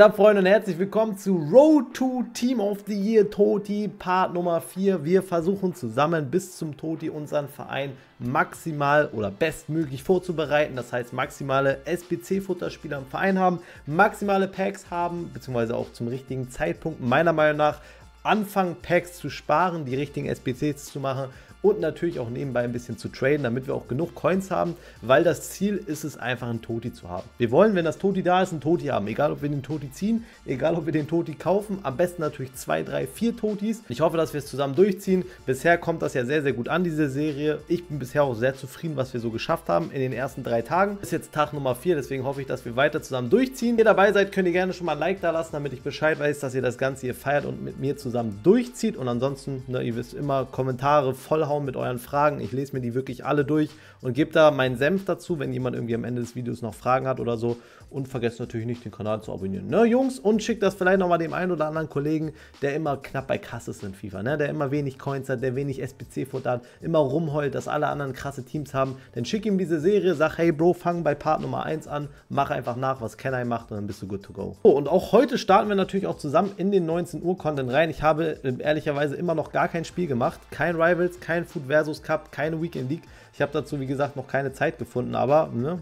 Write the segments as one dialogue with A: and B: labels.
A: Hallo Freunde und herzlich willkommen zu Road to Team of the Year Toti Part Nummer 4. Wir versuchen zusammen bis zum Toti unseren Verein maximal oder bestmöglich vorzubereiten. Das heißt maximale SBC-Futterspieler im Verein haben, maximale Packs haben, beziehungsweise auch zum richtigen Zeitpunkt meiner Meinung nach anfangen Packs zu sparen, die richtigen SBCs zu machen und natürlich auch nebenbei ein bisschen zu traden, damit wir auch genug Coins haben, weil das Ziel ist es einfach, einen Toti zu haben. Wir wollen, wenn das Toti da ist, einen Toti haben. Egal, ob wir den Toti ziehen, egal, ob wir den Toti kaufen. Am besten natürlich zwei, drei, vier Totis. Ich hoffe, dass wir es zusammen durchziehen. Bisher kommt das ja sehr, sehr gut an, diese Serie. Ich bin bisher auch sehr zufrieden, was wir so geschafft haben in den ersten drei Tagen. Ist jetzt Tag Nummer vier, deswegen hoffe ich, dass wir weiter zusammen durchziehen. Wenn ihr dabei seid, könnt ihr gerne schon mal ein Like da lassen, damit ich Bescheid weiß, dass ihr das Ganze hier feiert und mit mir zusammen durchzieht. Und ansonsten, ne, ihr wisst immer, Kommentare vollhauen reinhauen mit euren Fragen. Ich lese mir die wirklich alle durch und gebe da meinen Senf dazu, wenn jemand irgendwie am Ende des Videos noch Fragen hat oder so. Und vergesst natürlich nicht, den Kanal zu abonnieren. Ne, Jungs? Und schickt das vielleicht nochmal dem einen oder anderen Kollegen, der immer knapp bei Kasse ist in FIFA, ne? der immer wenig Coins hat, der wenig SPC-Futter hat, immer rumheult, dass alle anderen krasse Teams haben. Dann schick ihm diese Serie, sag, hey Bro, fang bei Part Nummer 1 an, mach einfach nach, was Kenai macht und dann bist du good to go. So, und auch heute starten wir natürlich auch zusammen in den 19 Uhr Content rein. Ich habe äh, ehrlicherweise immer noch gar kein Spiel gemacht, kein Rivals, kein kein Food versus Cup, keine Weekend League. Ich habe dazu, wie gesagt, noch keine Zeit gefunden, aber ne,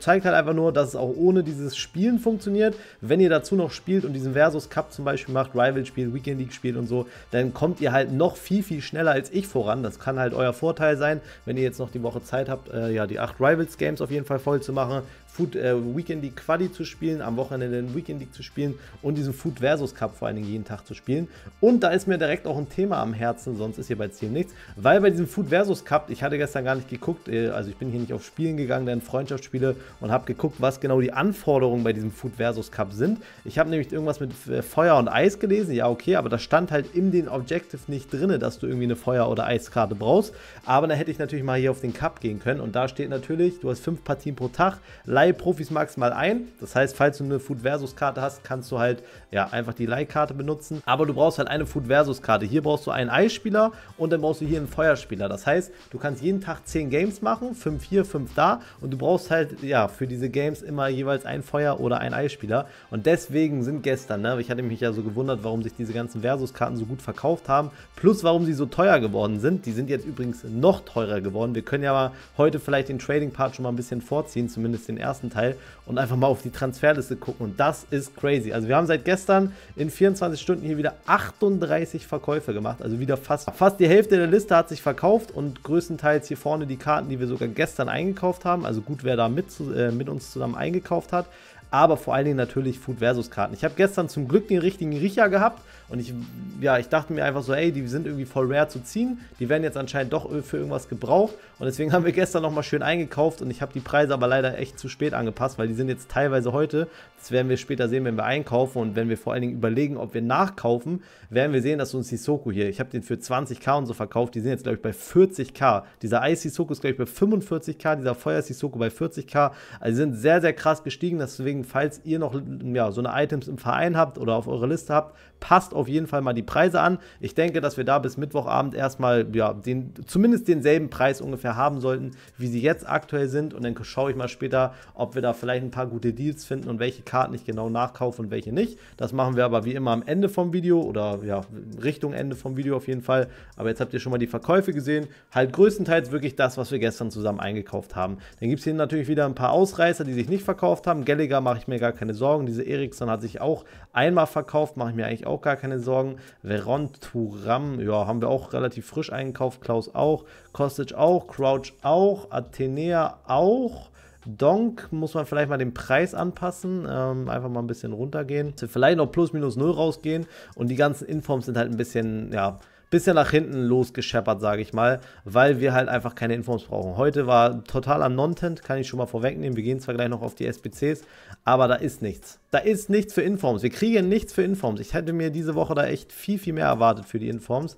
A: zeigt halt einfach nur, dass es auch ohne dieses Spielen funktioniert. Wenn ihr dazu noch spielt und diesen Versus Cup zum Beispiel macht, Rival spielt, Weekend League spielt und so, dann kommt ihr halt noch viel, viel schneller als ich voran. Das kann halt euer Vorteil sein, wenn ihr jetzt noch die Woche Zeit habt, äh, ja, die acht Rivals Games auf jeden Fall voll zu machen. Food äh, Weekend League Quali zu spielen, am Wochenende den Weekend League zu spielen und diesen Food Versus Cup vor allen Dingen jeden Tag zu spielen. Und da ist mir direkt auch ein Thema am Herzen, sonst ist hier bei Ziel nichts, weil bei diesem Food Versus Cup, ich hatte gestern gar nicht geguckt, äh, also ich bin hier nicht auf Spielen gegangen, denn Freundschaftsspiele und habe geguckt, was genau die Anforderungen bei diesem Food Versus Cup sind. Ich habe nämlich irgendwas mit äh, Feuer und Eis gelesen, ja okay, aber da stand halt in den Objective nicht drin, dass du irgendwie eine Feuer- oder Eiskarte brauchst. Aber da hätte ich natürlich mal hier auf den Cup gehen können und da steht natürlich, du hast fünf Partien pro Tag, live drei Profis maximal ein. Das heißt, falls du eine Food Versus Karte hast, kannst du halt ja einfach die Leihkarte benutzen. Aber du brauchst halt eine Food Versus Karte. Hier brauchst du einen Eisspieler und dann brauchst du hier einen Feuerspieler. Das heißt, du kannst jeden Tag 10 Games machen, 5 hier, 5 da und du brauchst halt ja für diese Games immer jeweils ein Feuer oder ein Eisspieler. Und deswegen sind gestern, ne, ich hatte mich ja so gewundert, warum sich diese ganzen Versus-Karten so gut verkauft haben, plus warum sie so teuer geworden sind. Die sind jetzt übrigens noch teurer geworden. Wir können ja mal heute vielleicht den Trading-Part schon mal ein bisschen vorziehen, zumindest den ersten ersten Teil und einfach mal auf die Transferliste gucken. Und das ist crazy. Also wir haben seit gestern in 24 Stunden hier wieder 38 Verkäufe gemacht. Also wieder fast, fast die Hälfte der Liste hat sich verkauft und größtenteils hier vorne die Karten, die wir sogar gestern eingekauft haben. Also gut, wer da mit, äh, mit uns zusammen eingekauft hat aber vor allen Dingen natürlich Food versus Karten. Ich habe gestern zum Glück den richtigen Riecher gehabt und ich, ja, ich dachte mir einfach so, ey, die sind irgendwie voll rare zu ziehen. Die werden jetzt anscheinend doch für irgendwas gebraucht und deswegen haben wir gestern nochmal schön eingekauft und ich habe die Preise aber leider echt zu spät angepasst, weil die sind jetzt teilweise heute. Das werden wir später sehen, wenn wir einkaufen und wenn wir vor allen Dingen überlegen, ob wir nachkaufen, werden wir sehen, dass uns Sissoko hier, ich habe den für 20k und so verkauft, die sind jetzt glaube ich bei 40k. Dieser Ice Sissoko ist glaube ich bei 45k, dieser Feuer Sissoko bei 40k. Also sind sehr, sehr krass gestiegen, deswegen Deswegen, falls ihr noch ja, so eine Items im Verein habt oder auf eurer Liste habt, passt auf jeden Fall mal die Preise an. Ich denke, dass wir da bis Mittwochabend erstmal ja, den, zumindest denselben Preis ungefähr haben sollten, wie sie jetzt aktuell sind. Und dann schaue ich mal später, ob wir da vielleicht ein paar gute Deals finden und welche Karten ich genau nachkaufe und welche nicht. Das machen wir aber wie immer am Ende vom Video oder ja, Richtung Ende vom Video auf jeden Fall. Aber jetzt habt ihr schon mal die Verkäufe gesehen. Halt größtenteils wirklich das, was wir gestern zusammen eingekauft haben. Dann gibt es hier natürlich wieder ein paar Ausreißer, die sich nicht verkauft haben. Gallagher mache ich mir gar keine Sorgen. Diese Ericsson hat sich auch einmal verkauft, mache ich mir eigentlich auch gar keine Sorgen. Veron Turam, ja, haben wir auch relativ frisch eingekauft. Klaus auch, Kostic auch, Crouch auch, Athenea auch. Donk muss man vielleicht mal den Preis anpassen, ähm, einfach mal ein bisschen runtergehen. Vielleicht noch plus minus null rausgehen und die ganzen Informs sind halt ein bisschen, ja, bisschen nach hinten losgescheppert, sage ich mal, weil wir halt einfach keine Informs brauchen. Heute war total am Nontent, kann ich schon mal vorwegnehmen. Wir gehen zwar gleich noch auf die SBCs, aber da ist nichts. Da ist nichts für Informs. Wir kriegen nichts für Informs. Ich hätte mir diese Woche da echt viel, viel mehr erwartet für die Informs.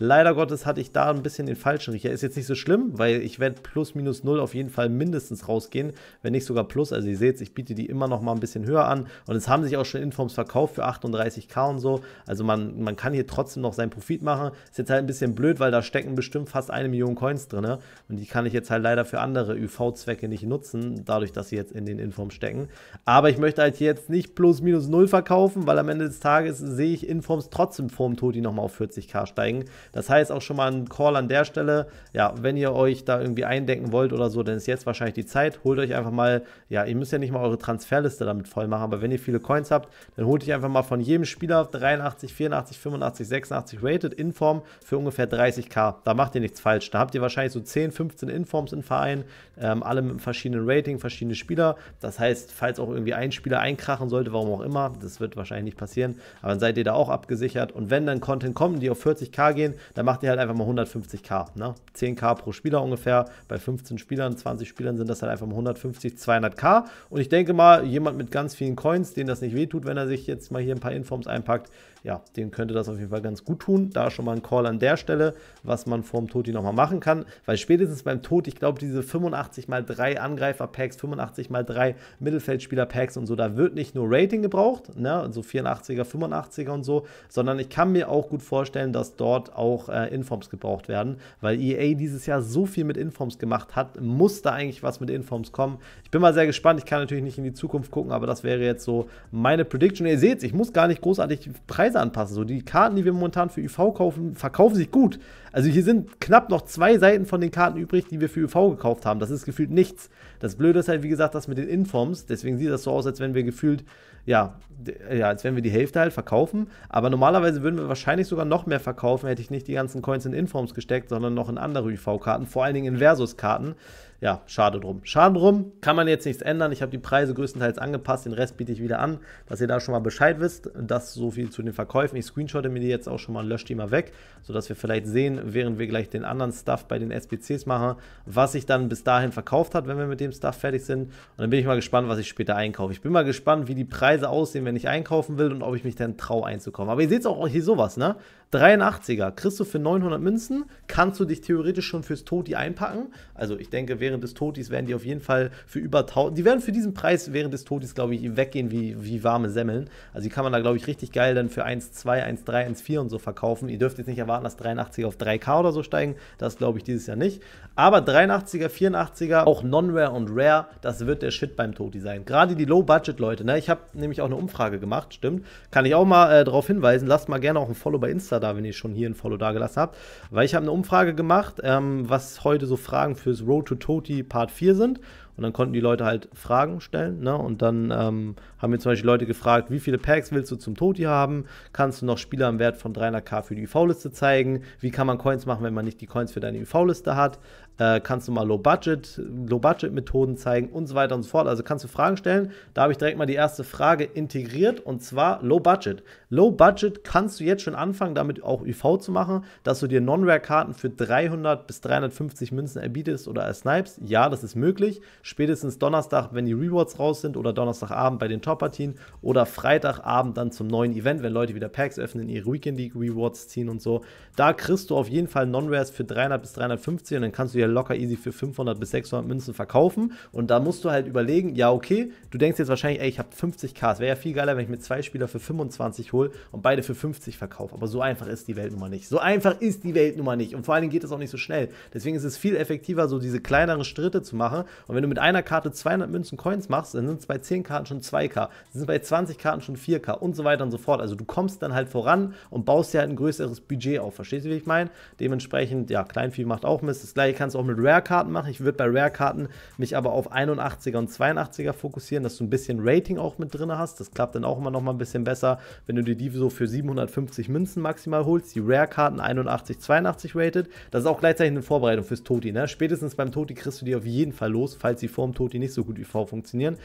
A: Leider Gottes hatte ich da ein bisschen den falschen Riecher. Ist jetzt nicht so schlimm, weil ich werde plus minus null auf jeden Fall mindestens rausgehen, wenn nicht sogar plus. Also ihr seht, ich biete die immer noch mal ein bisschen höher an und es haben sich auch schon Informs verkauft für 38k und so. Also man, man kann hier trotzdem noch seinen Profit machen. Ist jetzt halt ein bisschen blöd, weil da stecken bestimmt fast eine Million Coins drin und die kann ich jetzt halt leider für andere UV-Zwecke nicht nutzen, dadurch, dass sie jetzt in den Informs stecken. Aber ich möchte halt jetzt nicht plus minus null verkaufen, weil am Ende des Tages sehe ich Informs trotzdem vorm Toti nochmal auf 40k steigen. Das heißt auch schon mal ein Call an der Stelle. Ja, wenn ihr euch da irgendwie eindenken wollt oder so, dann ist jetzt wahrscheinlich die Zeit. Holt euch einfach mal, ja, ihr müsst ja nicht mal eure Transferliste damit voll machen, aber wenn ihr viele Coins habt, dann holt euch einfach mal von jedem Spieler 83, 84, 85, 86 rated in Form für ungefähr 30k. Da macht ihr nichts falsch. Da habt ihr wahrscheinlich so 10, 15 Informs im Verein, ähm, alle mit verschiedenen Rating, verschiedene Spieler. Das heißt, falls auch irgendwie ein Spieler einkrachen sollte, warum auch immer, das wird wahrscheinlich nicht passieren, aber dann seid ihr da auch abgesichert. Und wenn dann Content kommt, die auf 40k gehen, dann macht ihr halt einfach mal 150k. Ne? 10k pro Spieler ungefähr. Bei 15 Spielern, 20 Spielern sind das halt einfach mal 150, 200k. Und ich denke mal, jemand mit ganz vielen Coins, denen das nicht wehtut, wenn er sich jetzt mal hier ein paar Informs einpackt, ja, den könnte das auf jeden Fall ganz gut tun. Da schon mal ein Call an der Stelle, was man vorm Toti nochmal machen kann, weil spätestens beim Tod, ich glaube, diese 85 x 3 Angreifer-Packs, 85 x 3 Mittelfeldspieler-Packs und so, da wird nicht nur Rating gebraucht, ne, so 84er, 85er und so, sondern ich kann mir auch gut vorstellen, dass dort auch äh, Informs gebraucht werden, weil EA dieses Jahr so viel mit Informs gemacht hat, muss da eigentlich was mit Informs kommen. Ich bin mal sehr gespannt, ich kann natürlich nicht in die Zukunft gucken, aber das wäre jetzt so meine Prediction. Ihr seht, ich muss gar nicht großartig Preise Preise anpassen. So, die Karten, die wir momentan für UV kaufen, verkaufen sich gut. Also hier sind knapp noch zwei Seiten von den Karten übrig, die wir für UV gekauft haben. Das ist gefühlt nichts. Das Blöde ist halt, wie gesagt, das mit den Informs. Deswegen sieht das so aus, als wenn wir gefühlt, ja, ja, als wenn wir die Hälfte halt verkaufen. Aber normalerweise würden wir wahrscheinlich sogar noch mehr verkaufen, hätte ich nicht die ganzen Coins in Informs gesteckt, sondern noch in andere UV-Karten, vor allen Dingen in Versus-Karten ja, schade drum. Schade drum, kann man jetzt nichts ändern. Ich habe die Preise größtenteils angepasst, den Rest biete ich wieder an, dass ihr da schon mal Bescheid wisst. Das so viel zu den Verkäufen. Ich screenshotte mir die jetzt auch schon mal und lösche die mal weg, sodass wir vielleicht sehen, während wir gleich den anderen Stuff bei den SBCs machen, was sich dann bis dahin verkauft hat, wenn wir mit dem Stuff fertig sind. Und dann bin ich mal gespannt, was ich später einkaufe. Ich bin mal gespannt, wie die Preise aussehen, wenn ich einkaufen will und ob ich mich dann traue einzukaufen. Aber ihr seht auch hier sowas, ne? 83er, kriegst du für 900 Münzen, kannst du dich theoretisch schon fürs Toti einpacken. Also ich denke, während des Totis werden die auf jeden Fall für über 1000, die werden für diesen Preis während des Totis, glaube ich, weggehen wie, wie warme Semmeln. Also die kann man da, glaube ich, richtig geil dann für 1,2, 1,3, 1,4 und so verkaufen. Ihr dürft jetzt nicht erwarten, dass 83er auf 3K oder so steigen. Das glaube ich dieses Jahr nicht. Aber 83er, 84er, auch Non-Rare und Rare, das wird der Shit beim Toti sein. Gerade die Low-Budget-Leute, ne? Ich habe nämlich auch eine Umfrage gemacht, stimmt. Kann ich auch mal äh, darauf hinweisen. Lasst mal gerne auch ein Follow bei Instagram Extra da, wenn ihr schon hier ein Follow dagelassen habt. Weil ich habe eine Umfrage gemacht, ähm, was heute so Fragen fürs Road to Toti Part 4 sind. Und dann konnten die Leute halt Fragen stellen. Ne? Und dann ähm, haben mir zum Beispiel Leute gefragt, wie viele Packs willst du zum Toti haben? Kannst du noch Spieler im Wert von 300k für die uv liste zeigen? Wie kann man Coins machen, wenn man nicht die Coins für deine uv liste hat? Äh, kannst du mal Low-Budget, Low-Budget-Methoden zeigen und so weiter und so fort. Also kannst du Fragen stellen. Da habe ich direkt mal die erste Frage integriert und zwar Low-Budget. Low-Budget kannst du jetzt schon anfangen, damit auch UV zu machen, dass du dir Non-Rare-Karten für 300 bis 350 Münzen erbietest oder ersnipest. Ja, das ist möglich. Spätestens Donnerstag, wenn die Rewards raus sind oder Donnerstagabend bei den Top-Partien oder Freitagabend dann zum neuen Event, wenn Leute wieder Packs öffnen, ihre Weekend League Rewards ziehen und so. Da kriegst du auf jeden Fall Non-Rares für 300 bis 350 und dann kannst du dir dir locker easy für 500 bis 600 Münzen verkaufen. Und da musst du halt überlegen, ja, okay, du denkst jetzt wahrscheinlich, ey, ich habe 50k. Es wäre ja viel geiler, wenn ich mir zwei Spieler für 25 hole und beide für 50 verkaufe. Aber so einfach ist die Welt nun mal nicht. So einfach ist die Welt nun mal nicht. Und vor allen Dingen geht es auch nicht so schnell. Deswegen ist es viel effektiver, so diese kleineren Schritte zu machen. Und wenn du mit einer Karte 200 Münzen Coins machst, dann sind es bei 10 Karten schon 2k. Dann sind bei 20 Karten schon 4k und so weiter und so fort. Also du kommst dann halt voran und baust dir halt ein größeres Budget auf. Verstehst du, wie ich meine? Dementsprechend, ja, Kleinvieh macht auch Mist. Das gleiche kannst kannst auch mit Rare-Karten machen. Ich würde bei Rare-Karten mich aber auf 81er und 82er fokussieren, dass du ein bisschen Rating auch mit drin hast. Das klappt dann auch immer noch mal ein bisschen besser, wenn du dir die so für 750 Münzen maximal holst. Die Rare-Karten 81, 82 rated. Das ist auch gleichzeitig eine Vorbereitung fürs Toti. Ne? Spätestens beim Toti kriegst du die auf jeden Fall los, falls die vor dem Toti nicht so gut wie V funktionieren.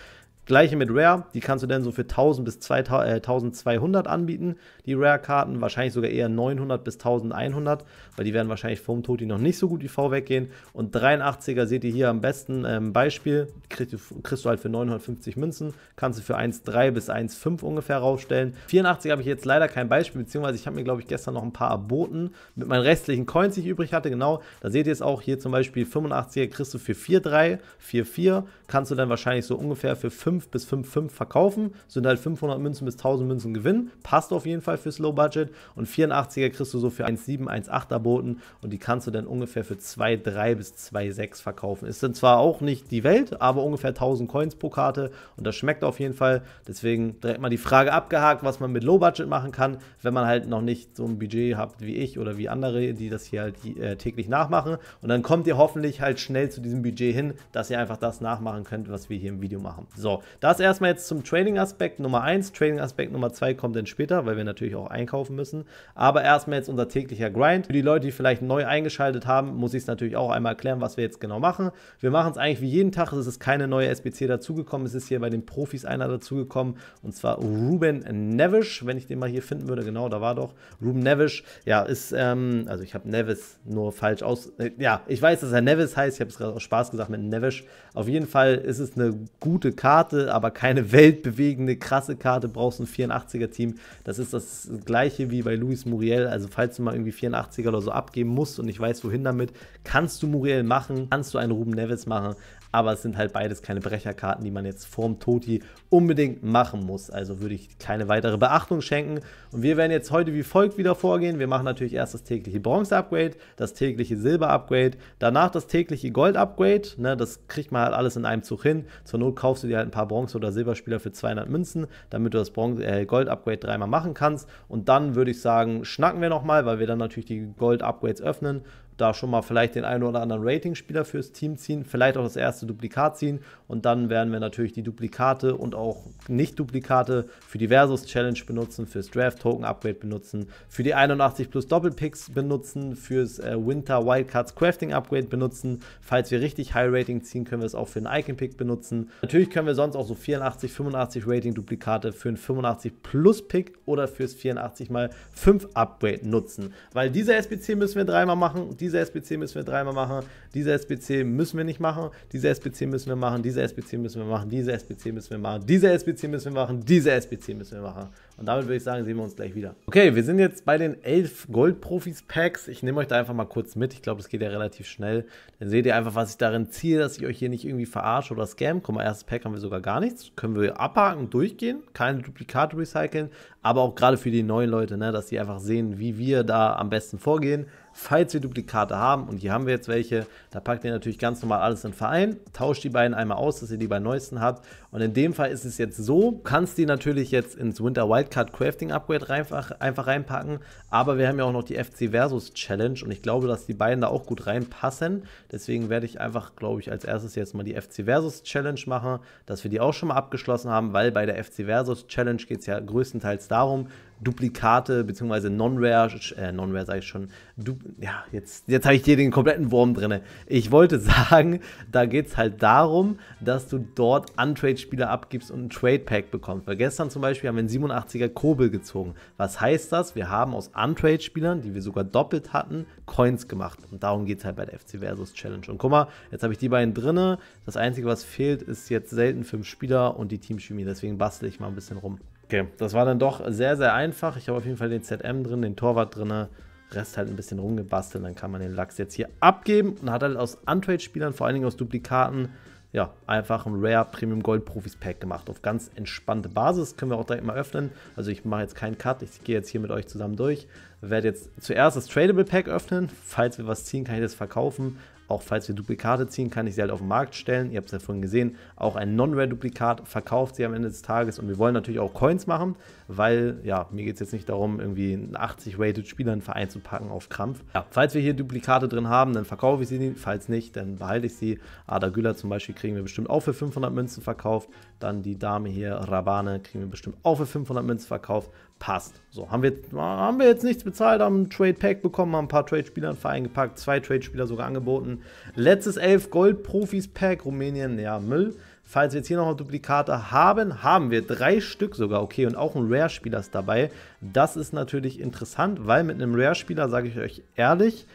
A: Gleiche mit Rare, die kannst du dann so für 1000 bis 2000, äh, 1200 anbieten, die Rare-Karten, wahrscheinlich sogar eher 900 bis 1100, weil die werden wahrscheinlich vom Toti noch nicht so gut wie V weggehen. Und 83er seht ihr hier am besten ähm, Beispiel, kriegst du, kriegst du halt für 950 Münzen, kannst du für 1,3 bis 1,5 ungefähr raufstellen. 84 habe ich jetzt leider kein Beispiel, beziehungsweise ich habe mir, glaube ich, gestern noch ein paar erboten mit meinen restlichen Coins, die ich übrig hatte, genau. Da seht ihr es auch hier zum Beispiel 85er kriegst du für 4,3, 4,4, kannst du dann wahrscheinlich so ungefähr für 5 5 bis 5,5 verkaufen, sind halt 500 Münzen bis 1000 Münzen Gewinn, passt auf jeden Fall fürs Low Budget und 84er kriegst du so für 1,7, 1,8 erboten und die kannst du dann ungefähr für 2,3 bis 2,6 verkaufen. Ist dann zwar auch nicht die Welt, aber ungefähr 1000 Coins pro Karte und das schmeckt auf jeden Fall, deswegen direkt mal die Frage abgehakt, was man mit Low Budget machen kann, wenn man halt noch nicht so ein Budget habt wie ich oder wie andere, die das hier halt äh, täglich nachmachen und dann kommt ihr hoffentlich halt schnell zu diesem Budget hin, dass ihr einfach das nachmachen könnt, was wir hier im Video machen. So, das erstmal jetzt zum Trading-Aspekt Nummer 1. Trading-Aspekt Nummer 2 kommt dann später, weil wir natürlich auch einkaufen müssen. Aber erstmal jetzt unser täglicher Grind. Für die Leute, die vielleicht neu eingeschaltet haben, muss ich es natürlich auch einmal erklären, was wir jetzt genau machen. Wir machen es eigentlich wie jeden Tag. Es ist keine neue SBC dazugekommen. Es ist hier bei den Profis einer dazugekommen. Und zwar Ruben Nevish. Wenn ich den mal hier finden würde, genau, da war doch. Ruben Nevish, ja, ist, ähm, also ich habe Nevis nur falsch aus. Äh, ja, ich weiß, dass er Nevis heißt. Ich habe es gerade aus Spaß gesagt mit Nevish. Auf jeden Fall ist es eine gute Karte. Karte, aber keine weltbewegende, krasse Karte, brauchst ein 84er-Team. Das ist das gleiche wie bei Luis Muriel. Also, falls du mal irgendwie 84er oder so abgeben musst und ich weiß, wohin damit, kannst du Muriel machen, kannst du einen Ruben Neves machen aber es sind halt beides keine Brecherkarten, die man jetzt vorm Toti unbedingt machen muss. Also würde ich keine weitere Beachtung schenken. Und wir werden jetzt heute wie folgt wieder vorgehen. Wir machen natürlich erst das tägliche Bronze-Upgrade, das tägliche Silber-Upgrade, danach das tägliche Gold-Upgrade. Ne, das kriegt man halt alles in einem Zug hin. Zur Not kaufst du dir halt ein paar Bronze- oder Silberspieler für 200 Münzen, damit du das äh, Gold-Upgrade dreimal machen kannst. Und dann würde ich sagen, schnacken wir nochmal, weil wir dann natürlich die Gold-Upgrades öffnen da schon mal vielleicht den einen oder anderen Rating-Spieler fürs Team ziehen, vielleicht auch das erste Duplikat ziehen und dann werden wir natürlich die Duplikate und auch Nicht-Duplikate für die Versus-Challenge benutzen, fürs Draft-Token-Upgrade benutzen, für die 81 plus Doppelpicks benutzen, fürs äh, Winter Wildcards Crafting-Upgrade benutzen. Falls wir richtig High-Rating ziehen, können wir es auch für einen Icon-Pick benutzen. Natürlich können wir sonst auch so 84, 85 Rating-Duplikate für einen 85 plus-Pick oder fürs 84 mal 5 Upgrade nutzen, weil diese SBC müssen wir dreimal machen, diese diese SBC müssen wir dreimal machen, dieser SBC müssen wir nicht machen, dieser SBC müssen wir machen, dieser SBC müssen wir machen, dieser SBC müssen wir machen, dieser SBC müssen wir machen, diese SBC müssen wir machen. Und damit würde ich sagen, sehen wir uns gleich wieder. Okay, wir sind jetzt bei den 11 Gold-Profis-Packs. Ich nehme euch da einfach mal kurz mit. Ich glaube, das geht ja relativ schnell. Dann seht ihr einfach, was ich darin ziehe, dass ich euch hier nicht irgendwie verarsche oder scam. Guck mal, erstes Pack haben wir sogar gar nichts. Können wir abhaken, durchgehen, keine Duplikate recyceln. Aber auch gerade für die neuen Leute, ne, dass sie einfach sehen, wie wir da am besten vorgehen. Falls wir Duplikate haben, und hier haben wir jetzt welche, da packt ihr natürlich ganz normal alles in den Verein, tauscht die beiden einmal aus, dass ihr die bei neuesten habt und in dem Fall ist es jetzt so, kannst die natürlich jetzt ins Winter Wildcard Crafting Upgrade einfach, einfach reinpacken, aber wir haben ja auch noch die FC Versus Challenge und ich glaube, dass die beiden da auch gut reinpassen. Deswegen werde ich einfach, glaube ich, als erstes jetzt mal die FC Versus Challenge machen, dass wir die auch schon mal abgeschlossen haben, weil bei der FC Versus Challenge geht es ja größtenteils darum, Duplikate bzw. Non-Rare, äh, Non-Rare sage ich schon, du, ja, jetzt, jetzt habe ich hier den kompletten Wurm drin. Ich wollte sagen, da geht es halt darum, dass du dort Untrade Spieler abgibst und ein Trade Pack bekommst. Weil gestern zum Beispiel haben wir einen 87er Kobel gezogen. Was heißt das? Wir haben aus Untrade Spielern, die wir sogar doppelt hatten, Coins gemacht. Und darum geht es halt bei der FC Versus Challenge. Und guck mal, jetzt habe ich die beiden drinne. Das Einzige, was fehlt, ist jetzt selten fünf Spieler und die Teamchemie. Deswegen bastel ich mal ein bisschen rum. Okay, das war dann doch sehr, sehr einfach. Ich habe auf jeden Fall den ZM drin, den Torwart drinne. Rest halt ein bisschen rumgebastelt, dann kann man den Lachs jetzt hier abgeben und hat halt aus Untrade-Spielern, vor allen Dingen aus Duplikaten, ja, einfach ein Rare Premium Gold Profis Pack gemacht. Auf ganz entspannte Basis können wir auch direkt mal öffnen. Also ich mache jetzt keinen Cut, ich gehe jetzt hier mit euch zusammen durch. Werde jetzt zuerst das Tradable Pack öffnen. Falls wir was ziehen, kann ich das verkaufen. Auch falls wir Duplikate ziehen, kann ich sie halt auf den Markt stellen. Ihr habt es ja vorhin gesehen. Auch ein Non-Rare-Duplikat verkauft sie am Ende des Tages. Und wir wollen natürlich auch Coins machen, weil, ja, mir geht es jetzt nicht darum, irgendwie einen 80-Rated-Spieler in den Verein zu packen auf Krampf. Ja, falls wir hier Duplikate drin haben, dann verkaufe ich sie. Falls nicht, dann behalte ich sie. Ada Güler zum Beispiel kriegen wir bestimmt auch für 500 Münzen verkauft. Dann die Dame hier, Rabane, kriegen wir bestimmt auch für 500 Münzen verkauft passt. So, haben wir, haben wir jetzt nichts bezahlt, haben ein Trade Pack bekommen, haben ein paar Trade-Spieler in den Verein gepackt, zwei Trade-Spieler sogar angeboten. Letztes 11 Gold-Profis-Pack, Rumänien, ja, Müll. Falls wir jetzt hier noch Duplikate haben, haben wir drei Stück sogar, okay, und auch ein Rare-Spieler ist dabei. Das ist natürlich interessant, weil mit einem Rare-Spieler, sage ich euch ehrlich,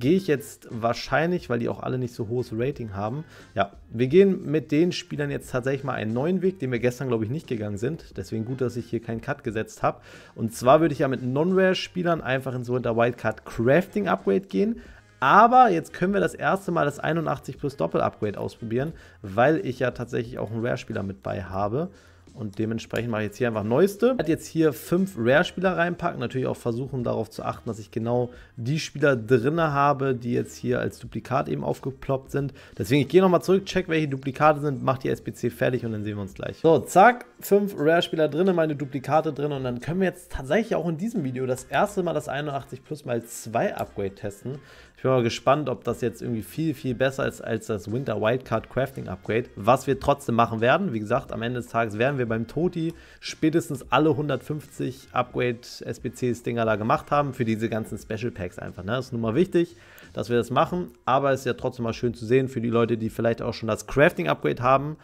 A: gehe ich jetzt wahrscheinlich, weil die auch alle nicht so hohes Rating haben. Ja, wir gehen mit den Spielern jetzt tatsächlich mal einen neuen Weg, den wir gestern, glaube ich, nicht gegangen sind. Deswegen gut, dass ich hier keinen Cut gesetzt habe. Und zwar würde ich ja mit Non-Rare-Spielern einfach in so hinter Wildcard Crafting Upgrade gehen. Aber jetzt können wir das erste Mal das 81 plus Doppel-Upgrade ausprobieren, weil ich ja tatsächlich auch einen Rare-Spieler mit bei habe. Und dementsprechend mache ich jetzt hier einfach Neueste. Ich werde jetzt hier fünf Rare-Spieler reinpacken. Natürlich auch versuchen, darauf zu achten, dass ich genau die Spieler drin habe, die jetzt hier als Duplikat eben aufgeploppt sind. Deswegen, ich gehe nochmal zurück, check, welche Duplikate sind, mache die SBC fertig und dann sehen wir uns gleich. So, zack, fünf Rare-Spieler drin, meine Duplikate drin. Und dann können wir jetzt tatsächlich auch in diesem Video das erste Mal das 81 Plus mal 2 Upgrade testen. Ich bin mal gespannt, ob das jetzt irgendwie viel, viel besser ist als das Winter Wildcard Crafting Upgrade, was wir trotzdem machen werden. Wie gesagt, am Ende des Tages werden wir beim Toti spätestens alle 150 upgrade SBCs dinger da gemacht haben, für diese ganzen Special Packs einfach. Ne? Das ist nun mal wichtig, dass wir das machen, aber es ist ja trotzdem mal schön zu sehen für die Leute, die vielleicht auch schon das Crafting Upgrade haben,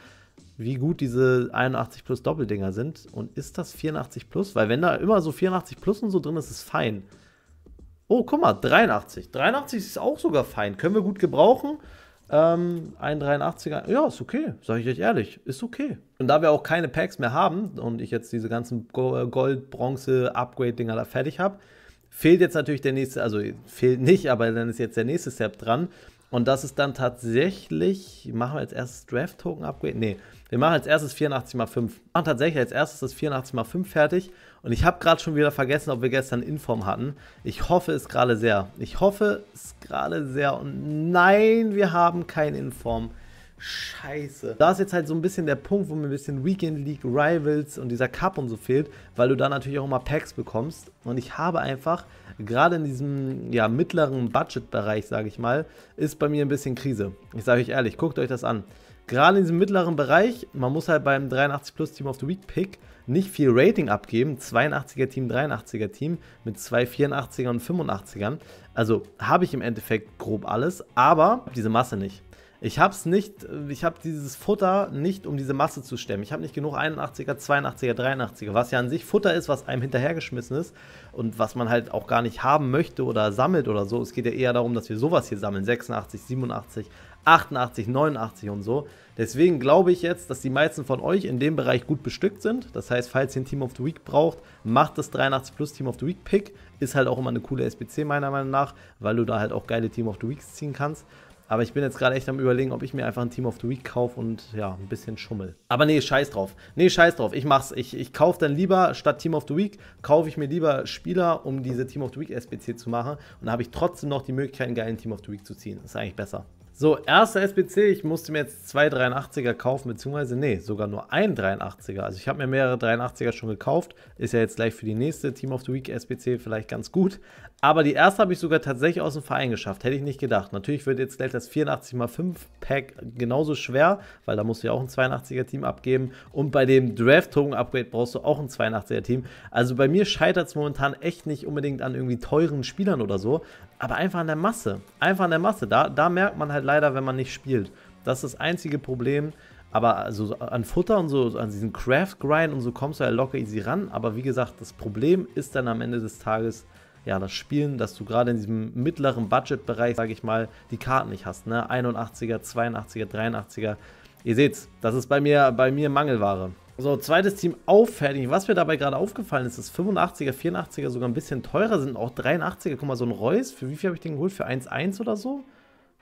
A: wie gut diese 81 plus Doppeldinger sind. Und ist das 84 plus? Weil wenn da immer so 84 plus und so drin ist, ist es fein. Oh, guck mal, 83. 83 ist auch sogar fein. Können wir gut gebrauchen. Ähm, ein 83er. Ja, ist okay. Sag ich euch ehrlich. Ist okay. Und da wir auch keine Packs mehr haben und ich jetzt diese ganzen äh, Gold, Bronze, Upgrade-Dinger da fertig habe, fehlt jetzt natürlich der nächste. Also fehlt nicht, aber dann ist jetzt der nächste Step dran. Und das ist dann tatsächlich. Machen wir jetzt erst Draft-Token-Upgrade? Nee. Wir machen als erstes 84 mal 5. Wir machen tatsächlich als erstes das 84 mal 5 fertig. Und ich habe gerade schon wieder vergessen, ob wir gestern Inform hatten. Ich hoffe es gerade sehr. Ich hoffe es gerade sehr. Und nein, wir haben kein Inform. Scheiße. Da ist jetzt halt so ein bisschen der Punkt, wo mir ein bisschen Weekend League Rivals und dieser Cup und so fehlt, weil du da natürlich auch immer Packs bekommst. Und ich habe einfach, gerade in diesem ja, mittleren Budget-Bereich, sage ich mal, ist bei mir ein bisschen Krise. Ich sage euch ehrlich, guckt euch das an. Gerade in diesem mittleren Bereich, man muss halt beim 83 Plus Team of the Week Pick nicht viel Rating abgeben. 82er Team, 83er Team mit zwei 84er und 85ern. Also habe ich im Endeffekt grob alles, aber diese Masse nicht. Ich habe es nicht, ich habe dieses Futter nicht, um diese Masse zu stemmen. Ich habe nicht genug 81er, 82er, 83er, was ja an sich Futter ist, was einem hinterhergeschmissen ist und was man halt auch gar nicht haben möchte oder sammelt oder so. Es geht ja eher darum, dass wir sowas hier sammeln. 86, 87, 88, 89 und so. Deswegen glaube ich jetzt, dass die meisten von euch in dem Bereich gut bestückt sind. Das heißt, falls ihr ein Team of the Week braucht, macht das 83 Plus Team of the Week Pick. Ist halt auch immer eine coole SBC meiner Meinung nach, weil du da halt auch geile Team of the Weeks ziehen kannst. Aber ich bin jetzt gerade echt am überlegen, ob ich mir einfach ein Team of the Week kaufe und ja, ein bisschen schummel. Aber nee, scheiß drauf. Nee, scheiß drauf. Ich mach's. Ich, ich kaufe dann lieber statt Team of the Week, kaufe ich mir lieber Spieler, um diese Team of the Week SBC zu machen. Und dann habe ich trotzdem noch die Möglichkeit, einen geilen Team of the Week zu ziehen. ist eigentlich besser. So, erster SBC, ich musste mir jetzt zwei 83er kaufen, beziehungsweise, nee, sogar nur ein 83er. Also ich habe mir mehrere 83er schon gekauft, ist ja jetzt gleich für die nächste Team of the Week SBC vielleicht ganz gut. Aber die erste habe ich sogar tatsächlich aus dem Verein geschafft, hätte ich nicht gedacht. Natürlich wird jetzt gleich das 84x5 Pack genauso schwer, weil da musst du ja auch ein 82er Team abgeben. Und bei dem Draft-Token-Upgrade brauchst du auch ein 82er Team. Also bei mir scheitert es momentan echt nicht unbedingt an irgendwie teuren Spielern oder so, aber einfach an der Masse. Einfach an der Masse. Da, da merkt man halt leider, wenn man nicht spielt. Das ist das einzige Problem. Aber also an Futter und so, an diesen Craft Grind und so kommst du ja locker easy ran. Aber wie gesagt, das Problem ist dann am Ende des Tages, ja, das Spielen, dass du gerade in diesem mittleren Budget-Bereich, sage ich mal, die Karten nicht hast. Ne? 81er, 82er, 83er. Ihr seht's, das ist bei mir, bei mir Mangelware. So, zweites Team auffertigen. Was mir dabei gerade aufgefallen ist, dass 85er, 84er sogar ein bisschen teurer sind. Auch 83er, guck mal, so ein Reus. Für wie viel habe ich den geholt? Für 1,1 oder so?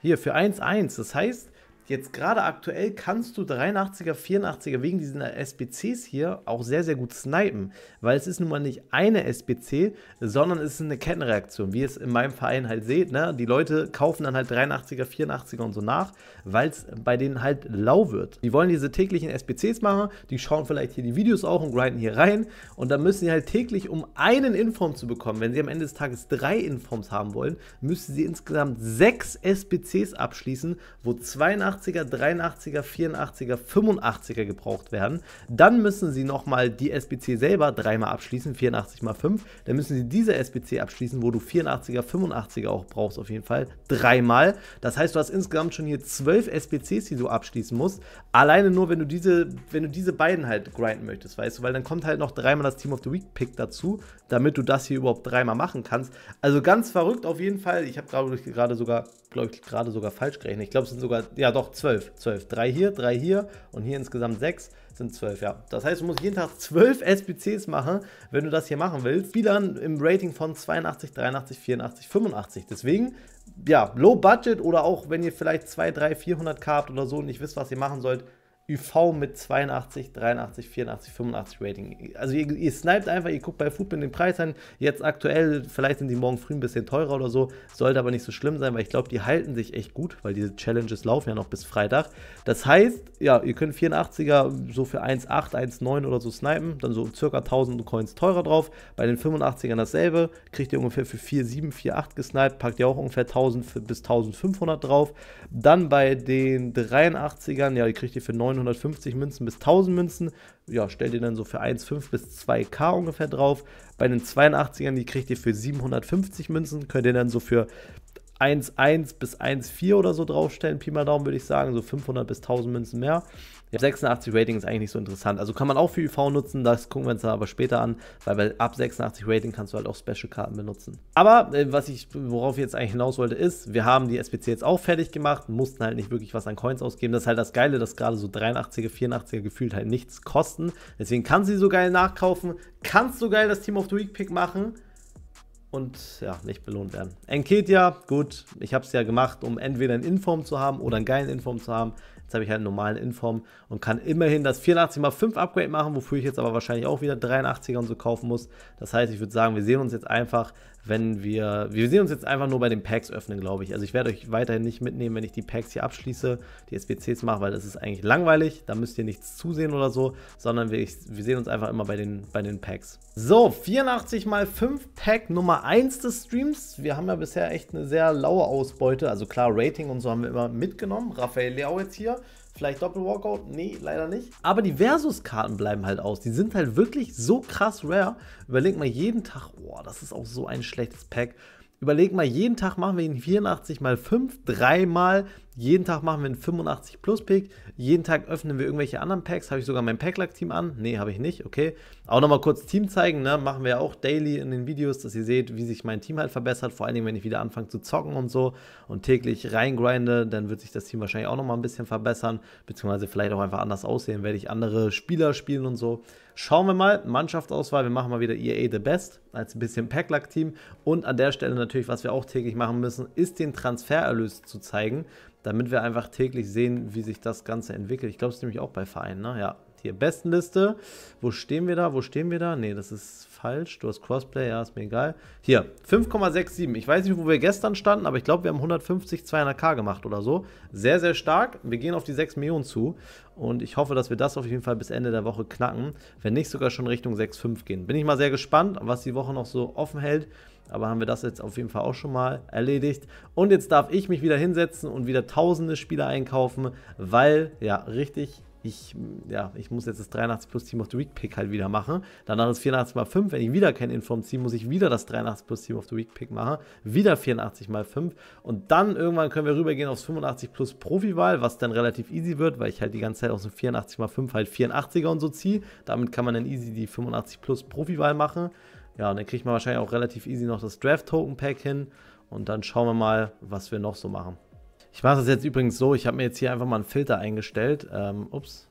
A: Hier, für 1,1. Das heißt, jetzt gerade aktuell kannst du 83er, 84er wegen diesen SBCs hier auch sehr, sehr gut snipen, weil es ist nun mal nicht eine SBC, sondern es ist eine Kettenreaktion, wie ihr es in meinem Verein halt seht. Ne? Die Leute kaufen dann halt 83er, 84er und so nach, weil es bei denen halt lau wird. Die wollen diese täglichen SBCs machen, die schauen vielleicht hier die Videos auch und grinden hier rein und dann müssen sie halt täglich, um einen Inform zu bekommen, wenn sie am Ende des Tages drei Informs haben wollen, müssen sie insgesamt sechs SBCs abschließen, wo 82 82er, 83er, 84er, 85er gebraucht werden. Dann müssen sie nochmal die SBC selber dreimal abschließen, 84 mal 5. Dann müssen sie diese SBC abschließen, wo du 84er, 85er auch brauchst auf jeden Fall, dreimal. Das heißt, du hast insgesamt schon hier 12 SBCs, die du abschließen musst. Alleine nur, wenn du diese, wenn du diese beiden halt grinden möchtest, weißt du, weil dann kommt halt noch dreimal das Team of the Week Pick dazu, damit du das hier überhaupt dreimal machen kannst. Also ganz verrückt auf jeden Fall. Ich habe gerade sogar glaube ich, gerade sogar falsch gerechnet. Ich glaube, es sind sogar, ja doch, zwölf. Zwölf. Drei hier, drei hier und hier insgesamt sechs sind zwölf, ja. Das heißt, du musst jeden Tag zwölf SPCs machen, wenn du das hier machen willst. Spielern im Rating von 82, 83, 84, 85. Deswegen, ja, Low Budget oder auch, wenn ihr vielleicht 2, 3, 400k habt oder so und nicht wisst, was ihr machen sollt, UV mit 82, 83, 84, 85 Rating. Also ihr, ihr sniped einfach, ihr guckt bei Foodpin den Preis an. Jetzt aktuell, vielleicht sind die morgen früh ein bisschen teurer oder so. Sollte aber nicht so schlimm sein, weil ich glaube, die halten sich echt gut, weil diese Challenges laufen ja noch bis Freitag. Das heißt, ja, ihr könnt 84er so für 1,8, 1,9 oder so snipen. Dann so circa 1000 Coins teurer drauf. Bei den 85ern dasselbe. Kriegt ihr ungefähr für 4,7, 4,8 gesniped. Packt ihr auch ungefähr 1000 bis 1500 drauf. Dann bei den 83ern, ja, die kriegt ihr für 9 950 Münzen bis 1000 Münzen. Ja, stellt ihr dann so für 1,5 bis 2K ungefähr drauf. Bei den 82ern, die kriegt ihr für 750 Münzen. Könnt ihr dann so für 1,1 bis 1,4 oder so draufstellen. Pi mal Daumen würde ich sagen, so 500 bis 1000 Münzen mehr. Ja, 86 Rating ist eigentlich nicht so interessant. Also kann man auch für UV nutzen, das gucken wir uns dann aber später an, weil bei ab 86 Rating kannst du halt auch Special-Karten benutzen. Aber äh, was ich, worauf ich jetzt eigentlich hinaus wollte, ist, wir haben die SPC jetzt auch fertig gemacht, mussten halt nicht wirklich was an Coins ausgeben. Das ist halt das Geile, dass gerade so 83er, 84er gefühlt halt nichts kosten. Deswegen kannst du sie so geil nachkaufen, kannst so geil das Team of the Week Pick machen und ja, nicht belohnt werden. Enketia, gut, ich habe es ja gemacht, um entweder einen Inform zu haben oder einen geilen Inform zu haben. Jetzt habe ich halt einen normalen Inform und kann immerhin das 84x5 Upgrade machen, wofür ich jetzt aber wahrscheinlich auch wieder 83er und so kaufen muss. Das heißt, ich würde sagen, wir sehen uns jetzt einfach wenn wir. Wir sehen uns jetzt einfach nur bei den Packs öffnen, glaube ich. Also ich werde euch weiterhin nicht mitnehmen, wenn ich die Packs hier abschließe, die SBCs mache, weil das ist eigentlich langweilig. Da müsst ihr nichts zusehen oder so, sondern wir, wir sehen uns einfach immer bei den, bei den Packs. So, 84 mal 5 Pack Nummer 1 des Streams. Wir haben ja bisher echt eine sehr laue Ausbeute. Also klar, Rating und so haben wir immer mitgenommen. Raphael Leao jetzt hier. Vielleicht Doppel-Walkout? Nee, leider nicht. Aber die Versus-Karten bleiben halt aus. Die sind halt wirklich so krass rare. Überleg mal jeden Tag, boah, das ist auch so ein schlechtes Pack. Überleg mal, jeden Tag machen wir ihn 84 mal 5, 3 dreimal. Jeden Tag machen wir einen 85 Plus Pick. Jeden Tag öffnen wir irgendwelche anderen Packs. Habe ich sogar mein Packlack-Team an? Nee, habe ich nicht. Okay. Auch nochmal kurz Team zeigen. Ne? Machen wir auch daily in den Videos, dass ihr seht, wie sich mein Team halt verbessert. Vor allen Dingen, wenn ich wieder anfange zu zocken und so und täglich reingrinde, dann wird sich das Team wahrscheinlich auch nochmal ein bisschen verbessern. Beziehungsweise vielleicht auch einfach anders aussehen. Werde ich andere Spieler spielen und so. Schauen wir mal. Mannschaftsauswahl. Wir machen mal wieder EA The Best als ein bisschen Packlack-Team. Und an der Stelle natürlich, was wir auch täglich machen müssen, ist den Transfererlös zu zeigen damit wir einfach täglich sehen, wie sich das Ganze entwickelt. Ich glaube, es ist nämlich auch bei Vereinen, ne? Ja. Hier, Bestenliste. Wo stehen wir da? Wo stehen wir da? Nee, das ist falsch. Du hast Crossplay, ja, ist mir egal. Hier, 5,67. Ich weiß nicht, wo wir gestern standen, aber ich glaube, wir haben 150, 200k gemacht oder so. Sehr, sehr stark. Wir gehen auf die 6 Millionen zu. Und ich hoffe, dass wir das auf jeden Fall bis Ende der Woche knacken. Wenn nicht, sogar schon Richtung 6,5 gehen. Bin ich mal sehr gespannt, was die Woche noch so offen hält. Aber haben wir das jetzt auf jeden Fall auch schon mal erledigt. Und jetzt darf ich mich wieder hinsetzen und wieder tausende Spieler einkaufen, weil, ja, richtig ich, ja, ich muss jetzt das 83 plus Team of the Week Pick halt wieder machen. Danach ist 84 mal 5. Wenn ich wieder kein Inform ziehe, muss ich wieder das 83 plus Team of the Week Pick machen. Wieder 84 mal 5. Und dann irgendwann können wir rübergehen aufs 85 plus Profi-Wahl, was dann relativ easy wird, weil ich halt die ganze Zeit aus dem 84 mal 5 halt 84er und so ziehe. Damit kann man dann easy die 85 plus Profi-Wahl machen. Ja, und dann kriegt man wahrscheinlich auch relativ easy noch das Draft-Token-Pack hin. Und dann schauen wir mal, was wir noch so machen. Ich mache das jetzt übrigens so, ich habe mir jetzt hier einfach mal einen Filter eingestellt. Ähm, ups,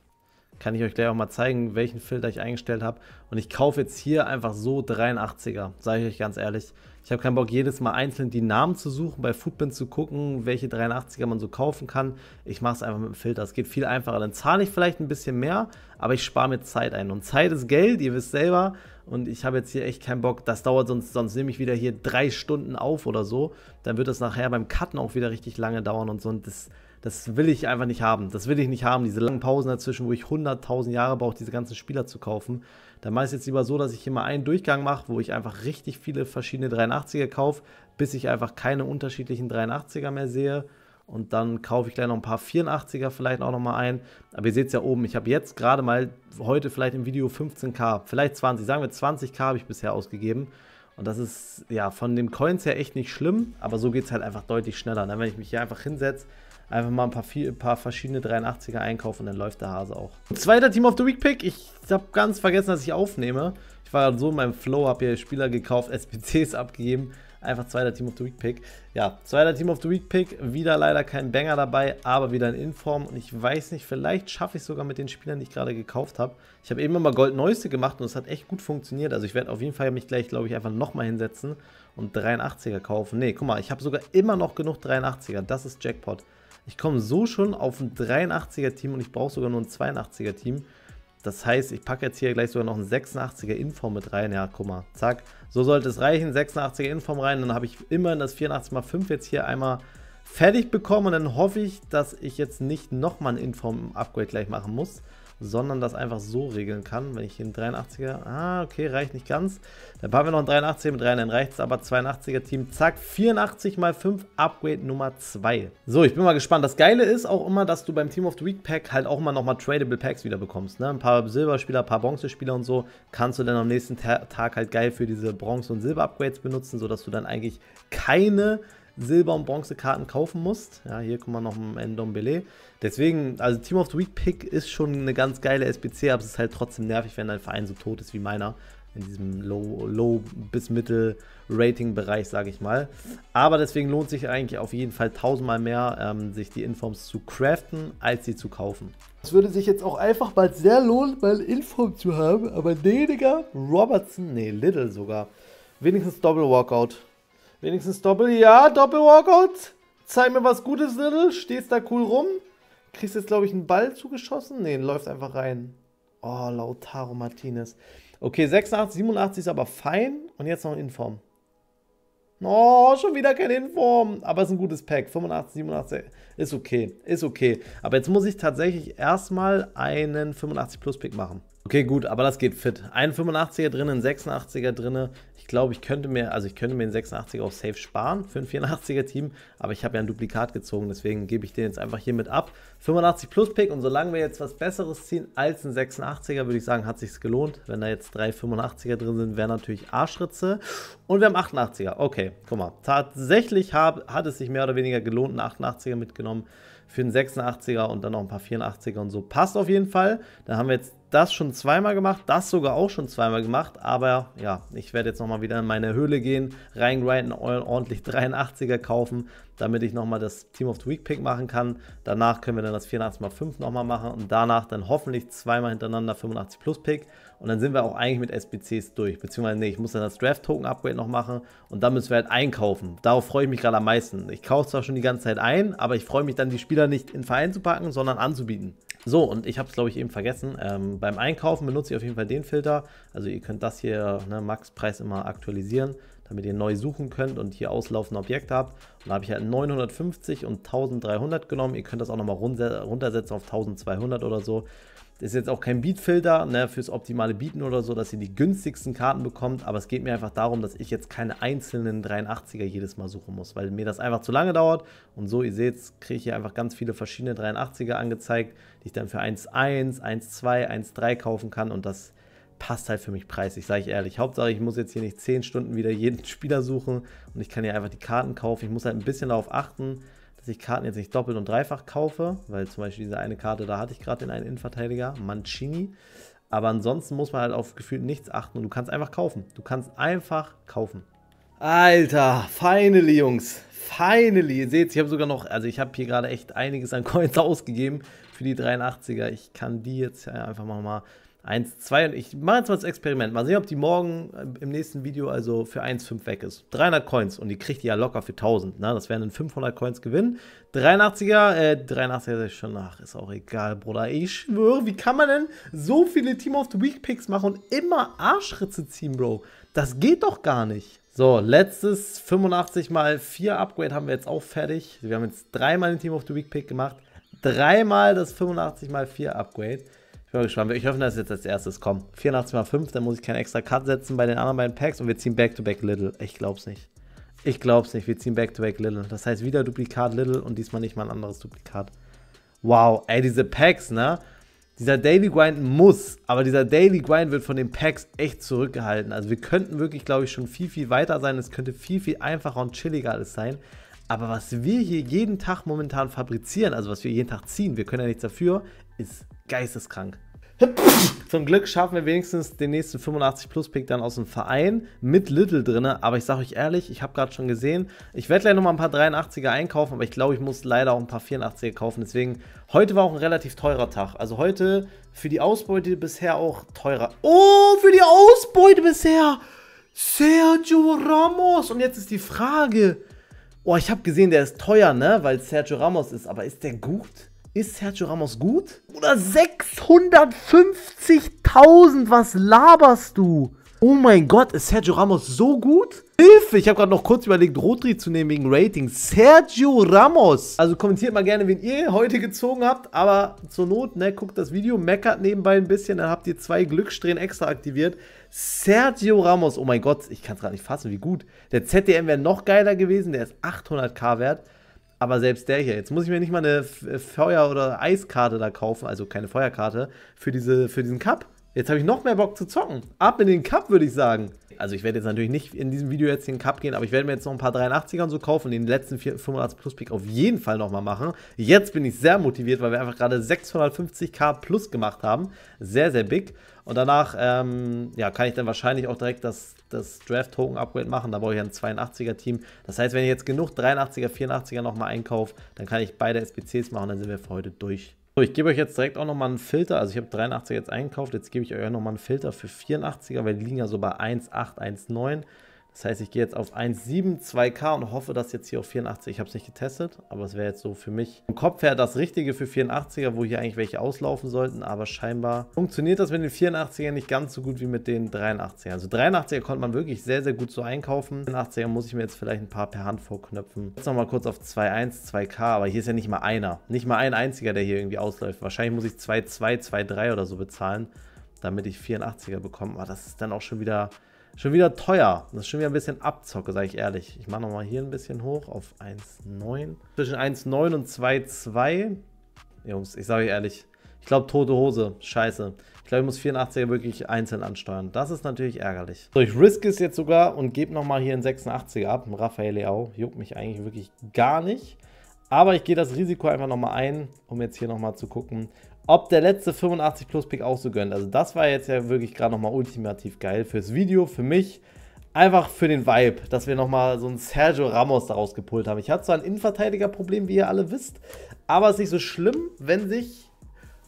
A: kann ich euch gleich auch mal zeigen, welchen Filter ich eingestellt habe. Und ich kaufe jetzt hier einfach so 83er, sage ich euch ganz ehrlich. Ich habe keinen Bock, jedes Mal einzeln die Namen zu suchen, bei Foodbin zu gucken, welche 83er man so kaufen kann. Ich mache es einfach mit dem Filter. Es geht viel einfacher. Dann zahle ich vielleicht ein bisschen mehr, aber ich spare mir Zeit ein. Und Zeit ist Geld, ihr wisst selber und ich habe jetzt hier echt keinen Bock, das dauert sonst, sonst nehme ich wieder hier drei Stunden auf oder so, dann wird das nachher beim Cutten auch wieder richtig lange dauern und so und das, das will ich einfach nicht haben. Das will ich nicht haben, diese langen Pausen dazwischen, wo ich 100.000 Jahre brauche, diese ganzen Spieler zu kaufen. Dann mache ich es jetzt lieber so, dass ich hier mal einen Durchgang mache, wo ich einfach richtig viele verschiedene 83er kaufe, bis ich einfach keine unterschiedlichen 83er mehr sehe und dann kaufe ich gleich noch ein paar 84er vielleicht auch nochmal ein. Aber ihr seht es ja oben, ich habe jetzt gerade mal heute vielleicht im Video 15k, vielleicht 20, sagen wir 20k habe ich bisher ausgegeben. Und das ist ja von den Coins her echt nicht schlimm, aber so geht es halt einfach deutlich schneller. Dann, ne? wenn ich mich hier einfach hinsetze, einfach mal ein paar, viel, ein paar verschiedene 83er einkaufe und dann läuft der Hase auch. Zweiter Team of the Week Pick. Ich habe ganz vergessen, dass ich aufnehme. Ich war so in meinem Flow, habe hier Spieler gekauft, SPCs abgegeben. Einfach zweiter Team of the Week Pick. Ja, zweiter Team of the Week Pick. Wieder leider kein Banger dabei, aber wieder in Inform. Und ich weiß nicht, vielleicht schaffe ich es sogar mit den Spielern, die ich gerade gekauft habe. Ich habe eben immer Gold Neueste gemacht und es hat echt gut funktioniert. Also ich werde auf jeden Fall mich gleich, glaube ich, einfach nochmal hinsetzen und 83er kaufen. Ne, guck mal, ich habe sogar immer noch genug 83er. Das ist Jackpot. Ich komme so schon auf ein 83er-Team und ich brauche sogar nur ein 82er-Team. Das heißt, ich packe jetzt hier gleich sogar noch einen 86er Inform mit rein. Ja, guck mal, zack. So sollte es reichen, 86er Inform rein. Dann habe ich immerhin das 84x5 jetzt hier einmal fertig bekommen. Und dann hoffe ich, dass ich jetzt nicht nochmal ein Inform-Upgrade gleich machen muss sondern das einfach so regeln kann. Wenn ich hier den 83er, ah, okay, reicht nicht ganz. Dann packen wir noch einen 83er mit rein, dann reicht es aber 82er Team. Zack, 84 mal 5, Upgrade Nummer 2. So, ich bin mal gespannt. Das Geile ist auch immer, dass du beim Team of the Week Pack halt auch immer nochmal Tradable Packs wieder bekommst. Ne? Ein paar Silberspieler, ein paar Bronzespieler und so kannst du dann am nächsten Tag halt geil für diese Bronze- und Silber-Upgrades benutzen, sodass du dann eigentlich keine Silber- und Bronzekarten kaufen musst. Ja, hier kommen wir noch ein Endombele. Deswegen, also Team of the Week Pick ist schon eine ganz geile SPC, aber es ist halt trotzdem nervig, wenn dein Verein so tot ist wie meiner. In diesem Low, Low bis Mittel Rating Bereich, sage ich mal. Aber deswegen lohnt sich eigentlich auf jeden Fall tausendmal mehr, ähm, sich die Informs zu craften, als sie zu kaufen. Es würde sich jetzt auch einfach bald sehr lohnen, mal Inform zu haben, aber nee, Digga, Robertson, nee, Little sogar. Wenigstens Double Walkout, Wenigstens Doppel. Ja, Doppel-Walkout. Zeig mir was Gutes, Little. Stehst da cool rum. Kriegst jetzt, glaube ich, einen Ball zugeschossen. Nee, läuft einfach rein. Oh, Lautaro Martinez. Okay, 86, 87 ist aber fein. Und jetzt noch Inform. Oh, schon wieder keine Inform. Aber es ist ein gutes Pack. 85, 87 ist okay. Ist okay. Aber jetzt muss ich tatsächlich erstmal einen 85 Plus Pick machen. Okay, gut, aber das geht fit. Ein 85er drin, ein 86er drin. Ich glaube, ich könnte mir, also ich könnte mir den 86er auch safe sparen für ein 84er Team, aber ich habe ja ein Duplikat gezogen, deswegen gebe ich den jetzt einfach hiermit ab. 85 plus Pick und solange wir jetzt was besseres ziehen als ein 86er, würde ich sagen, hat sich's gelohnt. Wenn da jetzt drei 85er drin sind, wäre natürlich Arschritze. Und wir haben 88er. Okay, guck mal. Tatsächlich hab, hat es sich mehr oder weniger gelohnt, einen 88er mitgenommen für einen 86er und dann noch ein paar 84er und so. Passt auf jeden Fall. Dann haben wir jetzt das schon zweimal gemacht, das sogar auch schon zweimal gemacht. Aber ja, ich werde jetzt nochmal wieder in meine Höhle gehen, reingrinden, ordentlich 83er kaufen, damit ich nochmal das Team of the Week Pick machen kann. Danach können wir dann das 84x5 nochmal machen und danach dann hoffentlich zweimal hintereinander 85 Plus Pick. Und dann sind wir auch eigentlich mit SBCs durch. Beziehungsweise, nee, ich muss dann das Draft-Token-Upgrade noch machen und dann müssen wir halt einkaufen. Darauf freue ich mich gerade am meisten. Ich kaufe zwar schon die ganze Zeit ein, aber ich freue mich dann, die Spieler nicht in Verein zu packen, sondern anzubieten. So, und ich habe es, glaube ich, eben vergessen. Ähm, beim Einkaufen benutze ich auf jeden Fall den Filter. Also ihr könnt das hier, ne, Max-Preis immer aktualisieren, damit ihr neu suchen könnt und hier auslaufende Objekte habt. Und da habe ich halt 950 und 1300 genommen. Ihr könnt das auch nochmal runtersetzen auf 1200 oder so. Das ist jetzt auch kein Beatfilter ne, fürs optimale Bieten oder so, dass ihr die günstigsten Karten bekommt, aber es geht mir einfach darum, dass ich jetzt keine einzelnen 83er jedes Mal suchen muss, weil mir das einfach zu lange dauert. Und so, ihr seht, kriege ich hier einfach ganz viele verschiedene 83er angezeigt, die ich dann für 1.1, 1.2, 1.3 kaufen kann und das passt halt für mich preislich, sage ich ehrlich. Hauptsache, ich muss jetzt hier nicht 10 Stunden wieder jeden Spieler suchen und ich kann hier einfach die Karten kaufen. Ich muss halt ein bisschen darauf achten, dass ich Karten jetzt nicht doppelt und dreifach kaufe, weil zum Beispiel diese eine Karte, da hatte ich gerade den einen Innenverteidiger, Mancini. Aber ansonsten muss man halt auf gefühlt nichts achten und du kannst einfach kaufen. Du kannst einfach kaufen. Alter, finally, Jungs. Finally. Ihr seht, ich habe sogar noch, also ich habe hier gerade echt einiges an Coins ausgegeben für die 83er. Ich kann die jetzt einfach mal 1, 2 und ich mache jetzt mal das Experiment. Mal sehen, ob die morgen äh, im nächsten Video also für 1, 5 weg ist. 300 Coins und die kriegt ihr ja locker für 1000. Ne? Das wären dann 500 Coins Gewinn. 83er, äh, 83er ist schon nach, ist auch egal, Bruder. Ich schwöre, wie kann man denn so viele Team of the Week Picks machen und immer Arschritze ziehen, Bro? Das geht doch gar nicht. So, letztes 85 mal 4 Upgrade haben wir jetzt auch fertig. Wir haben jetzt dreimal den Team of the Week Pick gemacht. Dreimal das 85 mal 4 Upgrade. Ich bin gespannt. Ich hoffe, dass jetzt als erstes kommt. 84 mal 5, dann muss ich keinen extra Cut setzen bei den anderen beiden Packs und wir ziehen Back-to-Back -back Little. Ich glaub's nicht. Ich glaub's nicht, wir ziehen Back-to-Back -back Little. Das heißt wieder Duplikat Little und diesmal nicht mal ein anderes Duplikat. Wow, ey, diese Packs, ne? Dieser Daily Grind muss, aber dieser Daily Grind wird von den Packs echt zurückgehalten. Also wir könnten wirklich, glaube ich, schon viel, viel weiter sein. Es könnte viel, viel einfacher und chilliger alles sein. Aber was wir hier jeden Tag momentan fabrizieren, also was wir jeden Tag ziehen, wir können ja nichts dafür, ist geisteskrank. Zum Glück schaffen wir wenigstens den nächsten 85 Plus Pick dann aus dem Verein mit Little drin. Aber ich sage euch ehrlich, ich habe gerade schon gesehen, ich werde gleich nochmal ein paar 83er einkaufen, aber ich glaube, ich muss leider auch ein paar 84er kaufen. Deswegen, heute war auch ein relativ teurer Tag. Also heute für die Ausbeute bisher auch teurer. Oh, für die Ausbeute bisher! Sergio Ramos! Und jetzt ist die Frage, Oh, ich habe gesehen, der ist teuer, ne? Weil Sergio Ramos ist. Aber ist der gut? Ist Sergio Ramos gut? Oder 650.000? Was laberst du? Oh mein Gott, ist Sergio Ramos so gut? Hilfe, ich habe gerade noch kurz überlegt, Rotri zu nehmen wegen Rating. Sergio Ramos. Also kommentiert mal gerne, wen ihr heute gezogen habt. Aber zur Not, ne, guckt das Video, meckert nebenbei ein bisschen, dann habt ihr zwei Glückssträhnen extra aktiviert. Sergio Ramos, oh mein Gott, ich kann es gerade nicht fassen, wie gut. Der ZDM wäre noch geiler gewesen, der ist 800k wert. Aber selbst der hier, jetzt muss ich mir nicht mal eine äh, Feuer- oder Eiskarte da kaufen, also keine Feuerkarte, für, diese, für diesen Cup. Jetzt habe ich noch mehr Bock zu zocken. Ab in den Cup, würde ich sagen. Also ich werde jetzt natürlich nicht in diesem Video jetzt den Cup gehen, aber ich werde mir jetzt noch ein paar 83er und so kaufen und den letzten 85 Plus Pick auf jeden Fall nochmal machen. Jetzt bin ich sehr motiviert, weil wir einfach gerade 650k Plus gemacht haben. Sehr, sehr big. Und danach ähm, ja, kann ich dann wahrscheinlich auch direkt das, das Draft-Token-Upgrade machen. Da brauche ich ein 82er-Team. Das heißt, wenn ich jetzt genug 83er, 84er nochmal einkaufe, dann kann ich beide SPCs machen. Dann sind wir für heute durch. So, ich gebe euch jetzt direkt auch nochmal einen Filter. Also ich habe 83er jetzt eingekauft. Jetzt gebe ich euch auch nochmal einen Filter für 84er, weil die liegen ja so bei 1,8, 1,9. Das heißt, ich gehe jetzt auf 172K und hoffe, dass jetzt hier auf 84, ich habe es nicht getestet, aber es wäre jetzt so für mich im Kopf her das Richtige für 84er, wo hier eigentlich welche auslaufen sollten, aber scheinbar funktioniert das mit den 84er nicht ganz so gut wie mit den 83er. Also 83er konnte man wirklich sehr, sehr gut so einkaufen. 84er muss ich mir jetzt vielleicht ein paar per Hand vorknöpfen. Jetzt nochmal kurz auf 2.1, 2K, aber hier ist ja nicht mal einer. Nicht mal ein einziger, der hier irgendwie ausläuft. Wahrscheinlich muss ich 2.2, 2.3 oder so bezahlen, damit ich 84er bekomme, aber das ist dann auch schon wieder Schon wieder teuer. Das ist schon wieder ein bisschen Abzocke, sage ich ehrlich. Ich mache nochmal hier ein bisschen hoch auf 1,9. Zwischen 1,9 und 2,2. Jungs, ich sage euch ehrlich. Ich glaube, tote Hose. Scheiße. Ich glaube, ich muss 84er wirklich einzeln ansteuern. Das ist natürlich ärgerlich. So, ich risk es jetzt sogar und gebe nochmal hier einen 86er ab. Ein Raphael Leao. Juckt mich eigentlich wirklich gar nicht. Aber ich gehe das Risiko einfach nochmal ein, um jetzt hier nochmal zu gucken, ob der letzte 85 Plus Pick auch so gönnt. Also das war jetzt ja wirklich gerade nochmal ultimativ geil fürs Video, für mich. Einfach für den Vibe, dass wir nochmal so einen Sergio Ramos daraus gepult haben. Ich hatte zwar ein Innenverteidiger-Problem, wie ihr alle wisst, aber es ist nicht so schlimm, wenn sich...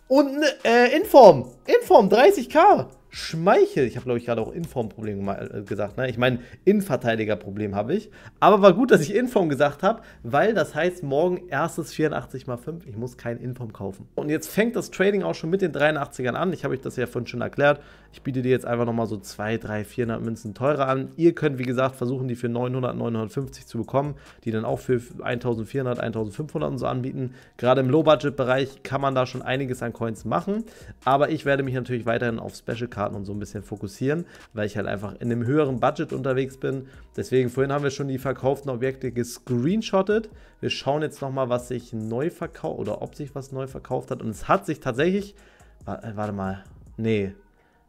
A: Und äh, Inform! Inform, 30k! Schmeichel, ich habe glaube ich gerade auch Inform-Problem äh, gesagt, ne? ich meine Innenverteidiger-Problem habe ich, aber war gut, dass ich Inform gesagt habe, weil das heißt morgen erstes 84 mal 5, ich muss kein Inform kaufen. Und jetzt fängt das Trading auch schon mit den 83ern an, ich habe euch das ja vorhin schon erklärt, ich biete dir jetzt einfach nochmal so 2, 3, 400 Münzen teurer an. Ihr könnt wie gesagt versuchen, die für 900, 950 zu bekommen, die dann auch für 1400, 1500 und so anbieten. Gerade im Low-Budget-Bereich kann man da schon einiges an Coins machen, aber ich werde mich natürlich weiterhin auf Special Cards Karten und so ein bisschen fokussieren, weil ich halt einfach in einem höheren Budget unterwegs bin. Deswegen, vorhin haben wir schon die verkauften Objekte gescreenshottet. Wir schauen jetzt nochmal, was sich neu verkauft oder ob sich was neu verkauft hat. Und es hat sich tatsächlich. Äh, warte mal. Nee.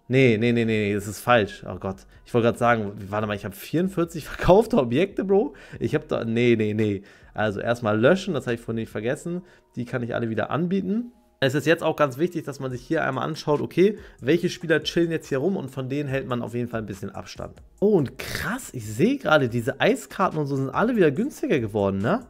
A: Nee, nee, nee, nee, das ist falsch. Oh Gott. Ich wollte gerade sagen, warte mal, ich habe 44 verkaufte Objekte, Bro. Ich habe da. Nee, nee, nee. Also erstmal löschen, das habe ich vorhin nicht vergessen. Die kann ich alle wieder anbieten es ist jetzt auch ganz wichtig, dass man sich hier einmal anschaut, okay, welche Spieler chillen jetzt hier rum und von denen hält man auf jeden Fall ein bisschen Abstand. Oh, und krass, ich sehe gerade, diese Eiskarten und so sind alle wieder günstiger geworden, ne?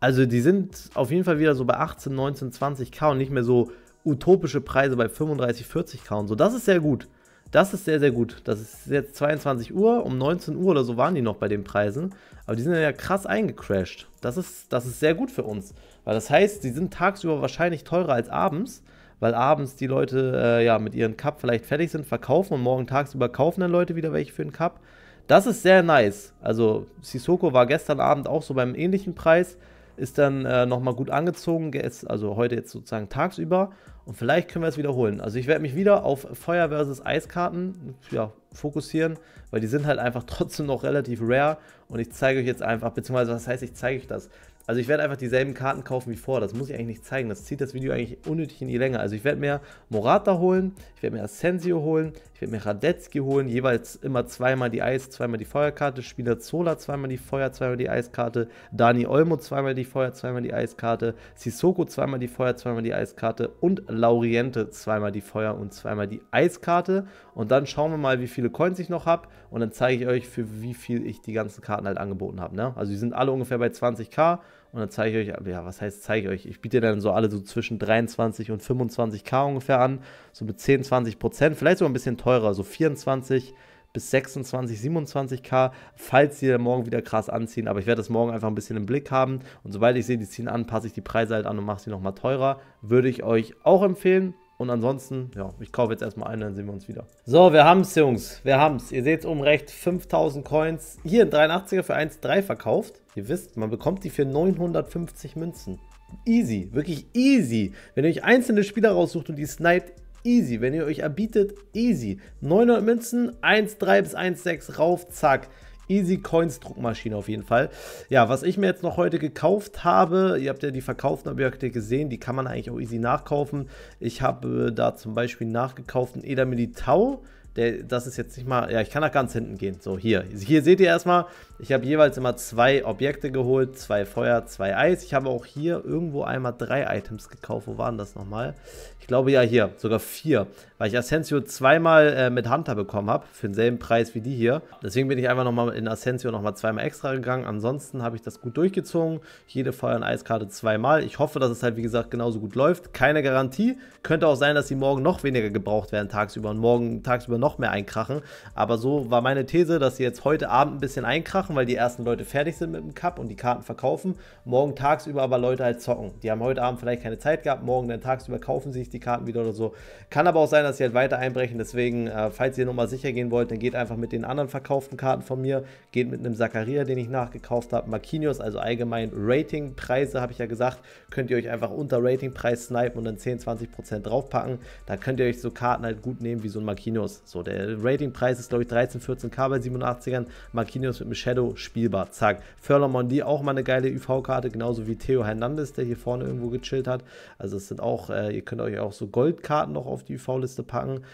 A: Also die sind auf jeden Fall wieder so bei 18, 19, 20k und nicht mehr so utopische Preise bei 35, 40k und so. Das ist sehr gut. Das ist sehr, sehr gut. Das ist jetzt 22 Uhr, um 19 Uhr oder so waren die noch bei den Preisen. Aber die sind ja krass eingecrashed. Das ist, das ist sehr gut für uns. Weil das heißt, sie sind tagsüber wahrscheinlich teurer als abends, weil abends die Leute äh, ja mit ihren Cup vielleicht fertig sind, verkaufen und morgen tagsüber kaufen dann Leute wieder welche für den Cup. Das ist sehr nice. Also Sissoko war gestern Abend auch so beim ähnlichen Preis, ist dann äh, nochmal gut angezogen, ist also heute jetzt sozusagen tagsüber und vielleicht können wir es wiederholen. Also ich werde mich wieder auf Feuer versus Eiskarten ja, fokussieren, weil die sind halt einfach trotzdem noch relativ rare und ich zeige euch jetzt einfach, beziehungsweise was heißt, ich zeige euch das. Also ich werde einfach dieselben Karten kaufen wie vor. Das muss ich eigentlich nicht zeigen. Das zieht das Video eigentlich unnötig in die Länge. Also ich werde mir Morata holen, ich werde mir Asensio holen, ich werde mir Radetzky holen. Jeweils immer zweimal die Eis, zweimal die Feuerkarte. Spieler Zola zweimal die Feuer, zweimal die Eiskarte. Dani Olmo zweimal die Feuer, zweimal die Eiskarte. Sissoko zweimal die Feuer, zweimal die Eiskarte. Und Lauriente zweimal die Feuer und zweimal die Eiskarte. Und dann schauen wir mal, wie viele Coins ich noch habe. Und dann zeige ich euch, für wie viel ich die ganzen Karten halt angeboten habe. Ne? Also die sind alle ungefähr bei 20k. Und dann zeige ich euch, ja, was heißt zeige ich euch? Ich biete dann so alle so zwischen 23 und 25k ungefähr an, so mit 10, 20 Prozent, vielleicht sogar ein bisschen teurer, so 24 bis 26, 27k, falls die dann morgen wieder krass anziehen. Aber ich werde das morgen einfach ein bisschen im Blick haben. Und sobald ich sehe, die ziehen an, passe ich die Preise halt an und mache sie nochmal teurer. Würde ich euch auch empfehlen. Und ansonsten, ja, ich kaufe jetzt erstmal einen, dann sehen wir uns wieder. So, wir haben es, Jungs. Wir haben es. Ihr seht es oben rechts, 5000 Coins. Hier in 83er für 1,3 verkauft. Ihr wisst, man bekommt die für 950 Münzen. Easy, wirklich easy. Wenn ihr euch einzelne Spieler raussucht und die sniped, easy. Wenn ihr euch erbietet, easy. 900 Münzen, 1,3 bis 1,6 rauf, zack. Easy Coins Druckmaschine auf jeden Fall. Ja, was ich mir jetzt noch heute gekauft habe, ihr habt ja die verkauften Objekte gesehen, die kann man eigentlich auch easy nachkaufen. Ich habe da zum Beispiel nachgekauft einen Eder Militao. Der, das ist jetzt nicht mal, ja, ich kann nach ganz hinten gehen. So, hier. Hier seht ihr erstmal, ich habe jeweils immer zwei Objekte geholt, zwei Feuer, zwei Eis. Ich habe auch hier irgendwo einmal drei Items gekauft. Wo waren das nochmal? Ich glaube ja hier, sogar vier, weil ich Ascensio zweimal äh, mit Hunter bekommen habe, für denselben Preis wie die hier. Deswegen bin ich einfach nochmal in Ascensio nochmal zweimal extra gegangen. Ansonsten habe ich das gut durchgezogen. Jede Feuer- und Eiskarte zweimal. Ich hoffe, dass es halt wie gesagt genauso gut läuft. Keine Garantie. Könnte auch sein, dass sie morgen noch weniger gebraucht werden tagsüber und morgen tagsüber noch mehr einkrachen. Aber so war meine These, dass sie jetzt heute Abend ein bisschen einkrachen machen, weil die ersten Leute fertig sind mit dem Cup und die Karten verkaufen. Morgen tagsüber aber Leute halt zocken. Die haben heute Abend vielleicht keine Zeit gehabt, morgen dann tagsüber kaufen sich die Karten wieder oder so. Kann aber auch sein, dass sie halt weiter einbrechen. Deswegen, äh, falls ihr nochmal sicher gehen wollt, dann geht einfach mit den anderen verkauften Karten von mir. Geht mit einem Zacharia, den ich nachgekauft habe. Marquinhos, also allgemein Ratingpreise, habe ich ja gesagt. Könnt ihr euch einfach unter Ratingpreis snipen und dann 10, 20% draufpacken. Da könnt ihr euch so Karten halt gut nehmen wie so ein Marquinhos. So, der Ratingpreis ist, glaube ich, 13, 14k bei 87ern. Marquinhos mit einem Shadow Shadow spielbar. Zack. Fördermondi auch mal eine geile UV-Karte, genauso wie Theo Hernandez, der hier vorne irgendwo gechillt hat. Also es sind auch, äh, ihr könnt euch auch so Goldkarten noch auf die UV-Liste packen.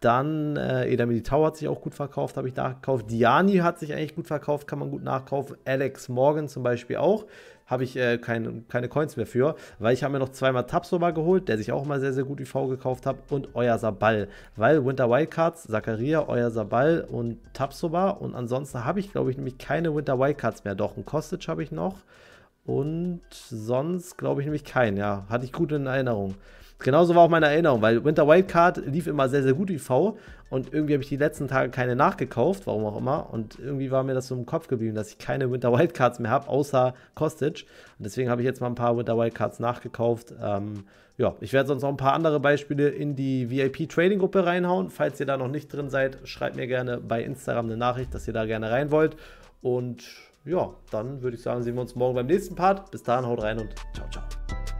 A: Dann äh, Edamili Tau hat sich auch gut verkauft, habe ich nachgekauft. Diani hat sich eigentlich gut verkauft, kann man gut nachkaufen. Alex Morgan zum Beispiel auch habe ich äh, kein, keine Coins mehr für, weil ich habe mir noch zweimal Tabsoma geholt, der sich auch mal sehr, sehr gut IV gekauft habe und Euer Sabal, weil Winter Wildcards, Zakaria, Euer Sabal und Tabsoma und ansonsten habe ich, glaube ich, nämlich keine Winter Wildcards mehr. Doch, ein Costage habe ich noch und sonst, glaube ich, nämlich keinen, ja, hatte ich gut in Erinnerung. Genauso war auch meine Erinnerung, weil Winter Wildcard lief immer sehr, sehr gut IV und irgendwie habe ich die letzten Tage keine nachgekauft, warum auch immer. Und irgendwie war mir das so im Kopf geblieben, dass ich keine Winter Wildcards mehr habe, außer Costage. Und deswegen habe ich jetzt mal ein paar Winter Wildcards nachgekauft. Ähm, ja, ich werde sonst noch ein paar andere Beispiele in die VIP-Trading-Gruppe reinhauen. Falls ihr da noch nicht drin seid, schreibt mir gerne bei Instagram eine Nachricht, dass ihr da gerne rein wollt. Und ja, dann würde ich sagen, sehen wir uns morgen beim nächsten Part. Bis dahin, haut rein und ciao, ciao.